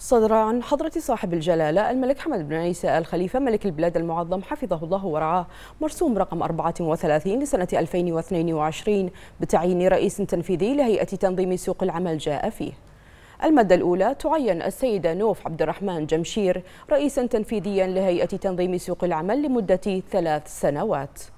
صدر عن حضرة صاحب الجلالة الملك حمد بن عيسى الخليفة ملك البلاد المعظم حفظه الله ورعاه مرسوم رقم 34 لسنة 2022 بتعيين رئيس تنفيذي لهيئة تنظيم سوق العمل جاء فيه المادة الأولى تعين السيدة نوف عبد الرحمن جمشير رئيسا تنفيذيا لهيئة تنظيم سوق العمل لمدة ثلاث سنوات